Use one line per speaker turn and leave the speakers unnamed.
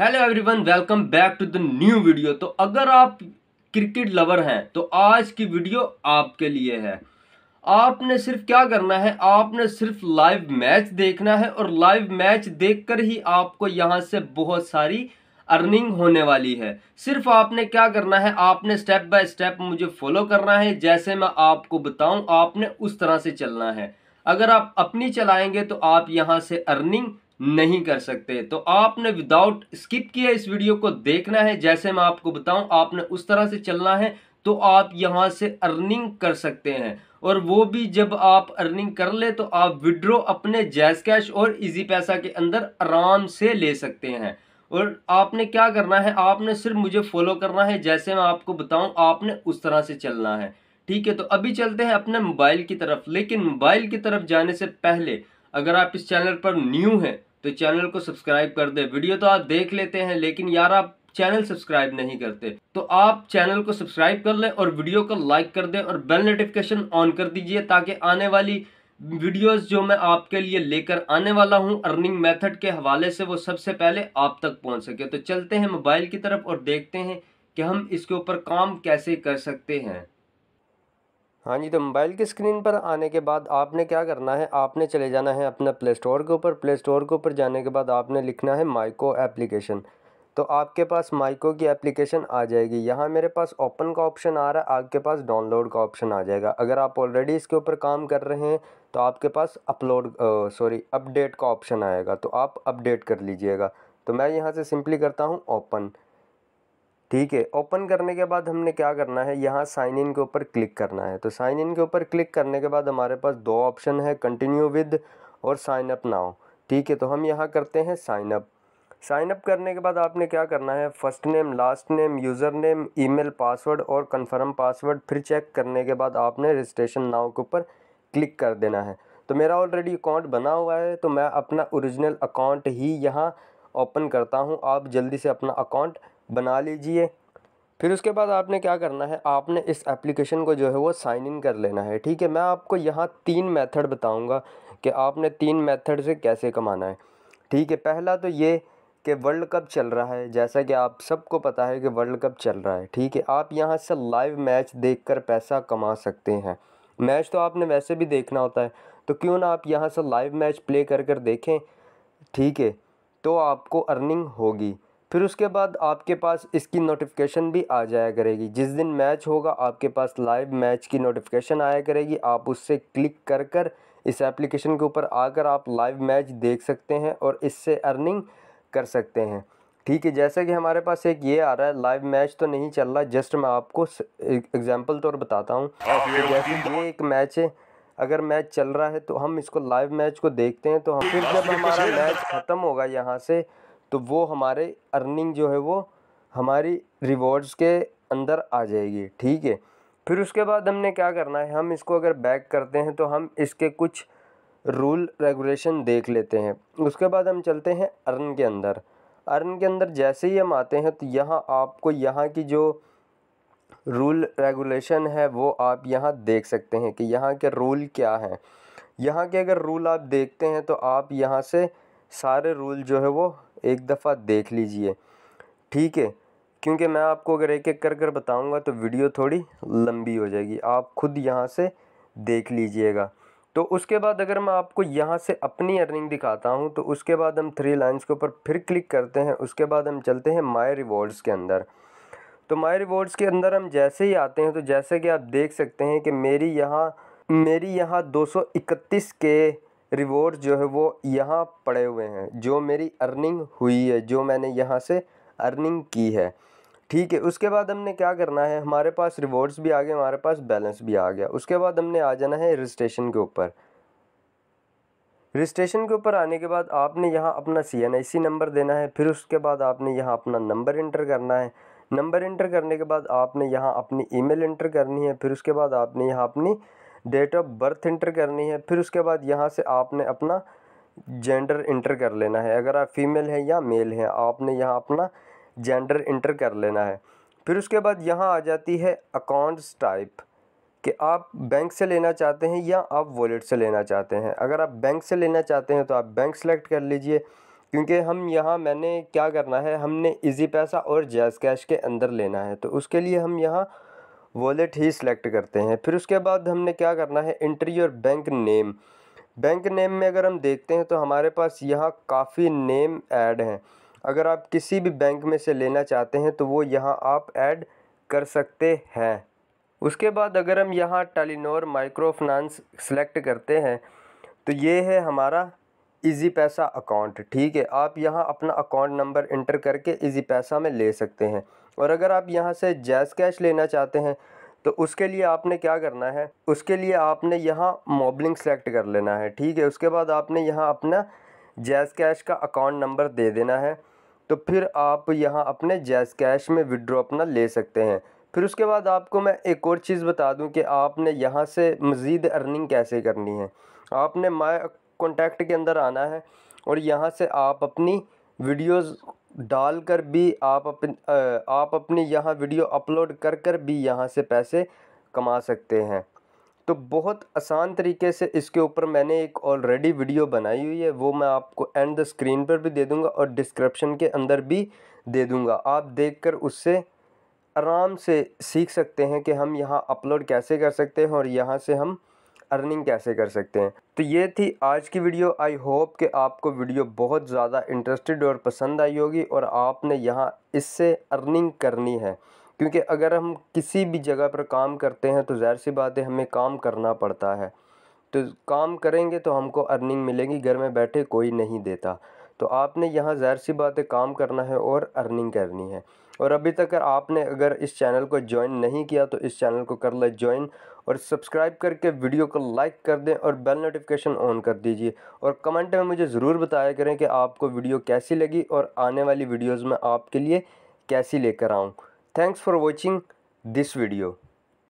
hello everyone welcome back to the new video तो अगर आप क्रिकेट लवर हैं तो आज की वीडियो आपके लिए है आपने सिर्फ क्या करना है आपने सिर्फ लाइव मैच देखना है और लाइव मैच देखकर ही आपको यहां से बहुत सारी अर्निंग होने वाली है सिर्फ आपने क्या करना है आपने स्टेप बाय स्टेप मुझे फॉलो करना है जैसे मैं आपको बताऊं आपने उस तरह से चलना है अगर आप अपनी चलाएंगे तो आप यहाँ से अर्निंग नहीं कर सकते तो आपने विदाउट स्किप किया इस वीडियो को देखना है जैसे मैं आपको बताऊं आपने उस तरह से चलना है तो आप यहाँ से अर्निंग कर सकते हैं और वो भी जब आप अर्निंग कर ले तो आप विड्रो अपने जैस कैश और इजी पैसा के अंदर आराम से ले सकते हैं और आपने क्या करना है आपने सिर्फ मुझे फॉलो करना है जैसे मैं आपको बताऊं आपने उस तरह से चलना है ठीक है तो अभी चलते हैं अपने मोबाइल की तरफ लेकिन मोबाइल की तरफ जाने से पहले अगर आप इस चैनल पर न्यू हैं तो चैनल को सब्सक्राइब कर दें वीडियो तो आप देख लेते हैं लेकिन यार आप चैनल सब्सक्राइब नहीं करते तो आप चैनल को सब्सक्राइब कर लें और वीडियो को लाइक कर दें और बेल नोटिफिकेशन ऑन कर दीजिए ताकि आने वाली वीडियोस जो मैं आपके लिए लेकर आने वाला हूं अर्निंग मेथड के हवाले से वो सबसे पहले आप तक पहुंच सके तो चलते हैं मोबाइल की तरफ और देखते हैं कि हम इसके ऊपर काम कैसे कर सकते हैं हाँ जी तो मोबाइल की स्क्रीन पर आने के बाद आपने क्या करना है आपने चले जाना है अपना प्ले स्टोर के ऊपर प्ले स्टोर के ऊपर जाने के बाद आपने लिखना है माइको एप्लीकेशन तो आपके पास माइको की एप्लीकेशन आ जाएगी यहाँ मेरे पास ओपन का ऑप्शन आ रहा है आपके पास डाउनलोड का ऑप्शन आ जाएगा अगर आप ऑलरेडी इसके ऊपर काम कर रहे हैं तो आपके पास अपलोड सॉरी अपडेट का ऑप्शन आएगा तो आप अपडेट कर लीजिएगा तो मैं यहाँ से सिंपली करता हूँ ओपन ठीक है ओपन करने के बाद हमने क्या करना है यहाँ साइन इन के ऊपर क्लिक करना है तो साइन इन के ऊपर क्लिक करने के बाद हमारे पास दो ऑप्शन है कंटिन्यू विद और साइन अप नाउ ठीक है तो हम यहाँ करते हैं साइन अप साइन अप करने के बाद आपने क्या करना है first name last name username email password और कंफर्म पासवर्ड फिर चेक करने के बाद आपने रजिस्ट्रेशन नाव के ऊपर क्लिक कर देना है तो मेरा ऑलरेडी अकाउंट बना हुआ है तो मैं अपना ओरिजिनल अकाउंट ही यहाँ ओपन करता हूँ आप जल्दी से अपना अकाउंट बना लीजिए फिर उसके बाद आपने क्या करना है आपने इस एप्लीकेशन को जो है वो साइन इन कर लेना है ठीक है मैं आपको यहाँ तीन मेथड बताऊँगा कि आपने तीन मेथड से कैसे कमाना है ठीक है पहला तो ये कि वर्ल्ड कप चल रहा है जैसा कि आप सबको पता है कि वर्ल्ड कप चल रहा है ठीक है आप यहाँ से लाइव मैच देख पैसा कमा सकते हैं मैच तो आपने वैसे भी देखना होता है तो क्यों ना आप यहाँ से लाइव मैच प्ले कर कर देखें ठीक है तो आपको अर्निंग होगी फिर उसके बाद आपके पास इसकी नोटिफिकेशन भी आ जाया करेगी जिस दिन मैच होगा आपके पास लाइव मैच की नोटिफिकेशन आया करेगी आप उससे क्लिक कर कर इस एप्लीकेशन के ऊपर आकर आप लाइव मैच देख सकते हैं और इससे अर्निंग कर सकते हैं ठीक है जैसा कि हमारे पास एक ये आ रहा है लाइव मैच तो नहीं चल रहा जस्ट मैं आपको एग्ज़ाम्पल तौर बताता हूँ हाँ, तो जैसे ये एक मैच है अगर मैच चल रहा है तो हम इसको लाइव मैच को देखते हैं तो हम फिर जब हमारा मैच ख़त्म होगा यहाँ से तो वो हमारे अर्निंग जो है वो हमारी रिवॉर्ड्स के अंदर आ जाएगी ठीक है फिर उसके बाद हमने क्या करना है हम इसको अगर बैक करते हैं तो हम इसके कुछ रूल रेगुलेशन देख लेते हैं उसके बाद हम चलते हैं अर्न के अंदर अर्न के अंदर जैसे ही हम आते हैं तो यहाँ आपको यहाँ की जो रूल रेगुलेशन है वो आप यहाँ देख सकते हैं कि यहाँ के रूल क्या हैं यहाँ के अगर रूल आप देखते हैं तो आप यहाँ से सारे रूल जो है वो एक दफ़ा देख लीजिए ठीक है क्योंकि मैं आपको अगर एक एक कर कर बताऊँगा तो वीडियो थोड़ी लंबी हो जाएगी आप खुद यहाँ से देख लीजिएगा तो उसके बाद अगर मैं आपको यहाँ से अपनी अर्निंग दिखाता हूँ तो उसके बाद हम थ्री लाइन्स के ऊपर फिर क्लिक करते हैं उसके बाद हम चलते हैं माई रिवॉर्ड्स के अंदर तो माई रिवॉर्ड्स के अंदर हम जैसे ही आते हैं तो जैसे कि आप देख सकते हैं कि मेरी यहाँ मेरी यहाँ दो के रिवॉर्ड जो है वो यहाँ पड़े हुए हैं जो मेरी अर्निंग हुई है जो मैंने यहाँ से अर्निंग की है ठीक है उसके बाद हमने क्या करना है हमारे पास रिवॉर्ड्स भी आ गए हमारे पास बैलेंस भी आ गया उसके बाद हमने आ जाना है रजिस्ट्रेशन के ऊपर रजिस्ट्रेशन के ऊपर आने के बाद आपने यहाँ अपना सी एन आई सी नंबर देना है फिर उसके बाद आपने यहाँ अपना नंबर इंटर करना है नंबर इंटर करने के बाद आपने यहाँ अपनी ईमेल इंटर करनी है फिर उसके बाद आपने यहाँ अपनी डेट ऑफ बर्थ इंटर करनी है फिर उसके बाद यहाँ से आपने अपना जेंडर इंटर कर लेना है अगर आप फीमेल हैं या मेल हैं आपने यहाँ अपना जेंडर इंटर कर लेना है फिर उसके बाद यहाँ आ जाती है अकाउंट्स टाइप कि आप बैंक से लेना चाहते हैं या आप वॉलेट से लेना चाहते हैं अगर आप बैंक से लेना चाहते हैं तो आप बैंक सेलेक्ट कर लीजिए क्योंकि हम यहाँ मैंने क्या करना है हमने इजी पैसा और जैज़ कैश के अंदर लेना है तो उसके लिए हम यहाँ वॉलेट ही सिलेक्ट करते हैं फिर उसके बाद हमने क्या करना है एंट्री और बैंक नेम बैंक नेम में अगर हम देखते हैं तो हमारे पास यहाँ काफ़ी नेम ऐड हैं अगर आप किसी भी बैंक में से लेना चाहते हैं तो वो यहाँ आप ऐड कर सकते हैं उसके बाद अगर हम यहाँ टेलीनोर माइक्रो फाइनेंस सेलेक्ट करते हैं तो ये है हमारा इजी पैसा अकाउंट ठीक है आप यहाँ अपना अकाउंट नंबर इंटर करके इजी पैसा में ले सकते हैं और अगर आप यहाँ से जैज़ कैश लेना चाहते हैं तो उसके लिए आपने क्या करना है उसके लिए आपने यहाँ मोबलिंग सेलेक्ट कर लेना है ठीक है उसके बाद आपने यहाँ अपना जैज़ कैश का अकाउंट नंबर दे देना है तो फिर आप यहाँ अपने जैज़ कैश में विड्रो अपना ले सकते हैं फिर उसके बाद आपको मैं एक और चीज़ बता दूं कि आपने यहाँ से मज़ीद अर्निंग कैसे करनी है आपने माय कॉन्टैक्ट के अंदर आना है और यहाँ से आप अपनी वीडियोस डाल कर भी आप अपन आप अपनी यहाँ वीडियो अपलोड कर कर भी यहाँ से पैसे कमा सकते हैं तो बहुत आसान तरीके से इसके ऊपर मैंने एक ऑलरेडी वीडियो बनाई हुई है वो मैं आपको एंड द स्क्रीन पर भी दे दूँगा और डिस्क्रिप्शन के अंदर भी दे दूँगा आप देख कर उससे आराम से सीख सकते हैं कि हम यहाँ अपलोड कैसे कर सकते हैं और यहाँ से हम अर्निंग कैसे कर सकते हैं तो ये थी आज की वीडियो आई होप कि आपको वीडियो बहुत ज़्यादा इंटरेस्टेड और पसंद आई होगी और आपने यहाँ इससे अर्निंग करनी है क्योंकि अगर हम किसी भी जगह पर काम करते हैं तो ज़ाहिर सी बात है हमें काम करना पड़ता है तो काम करेंगे तो हमको अर्निंग मिलेगी घर में बैठे कोई नहीं देता तो आपने यहाँ ज़ाहिर सी बात है काम करना है और अर्निंग करनी है और अभी तक आपने अगर इस चैनल को ज्वाइन नहीं किया तो इस चैनल को कर ले ज्वाइन और सब्सक्राइब करके वीडियो को लाइक कर दें और बेल नोटिफिकेशन ऑन कर दीजिए और कमेंट में मुझे ज़रूर बताया करें कि आपको वीडियो कैसी लगी और आने वाली वीडियोज़ में आपके लिए कैसी लेकर आऊँ thanks for watching this video